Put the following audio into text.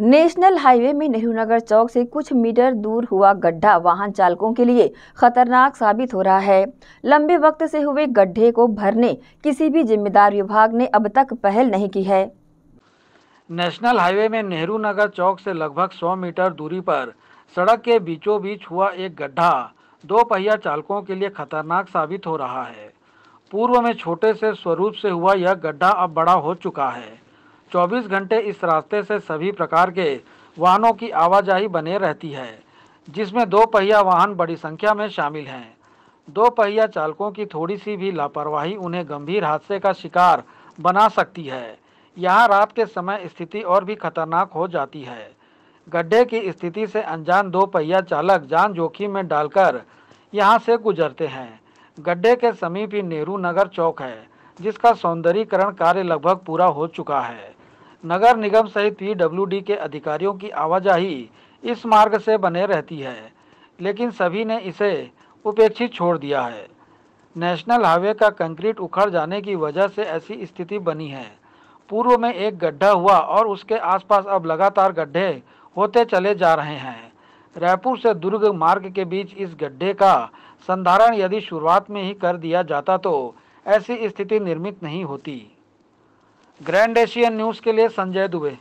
national highway में नेहरूनगर चौक से कुछ मीटर दूर हुआ गड्ढा वाहन चालकों के लिए खतरनाक साबित हो रहा है लंबे वक्त से हुए गड्ढे को भरने किसी भी जिम्मेदार विभाग ने अब तक पहल नहीं की है नेशनल हाईवे में नेहरू नगर चौक से लगभग 100 मीटर दूरी पर सड़क के बीचों बीच हुआ एक गड्ढा दो पहिया चालकों के लिए खतरनाक साबित हो रहा है पूर्व में छोटे से स्वरूप से हुआ यह गड्ढा अब बड़ा हो चुका है 24 घंटे इस रास्ते से सभी प्रकार के वाहनों की आवाजाही बने रहती है जिसमें दो पहिया वाहन बड़ी संख्या में शामिल हैं दो पहिया चालकों की थोड़ी सी भी लापरवाही उन्हें गंभीर हादसे का शिकार बना सकती है यहाँ रात के समय स्थिति और भी खतरनाक हो जाती है गड्ढे की स्थिति से अनजान दो पहिया चालक जान जोखिम में डालकर यहाँ से गुजरते हैं गड्ढे के समीप ही नेहरू नगर चौक है जिसका सौंदर्यीकरण कार्य लगभग पूरा हो चुका है नगर निगम सहित पीडब्ल्यूडी के अधिकारियों की आवाजाही इस मार्ग से बने रहती है लेकिन सभी ने इसे उपेक्षित छोड़ दिया है नेशनल हाईवे का कंक्रीट उखड़ जाने की वजह से ऐसी स्थिति बनी है पूर्व में एक गड्ढा हुआ और उसके आसपास अब लगातार गड्ढे होते चले जा रहे हैं रायपुर से दुर्ग मार्ग के बीच इस गड्ढे का संधारण यदि शुरुआत में ही कर दिया जाता तो ऐसी स्थिति निर्मित नहीं होती ग्रैंड एशियन न्यूज़ के लिए संजय दुबे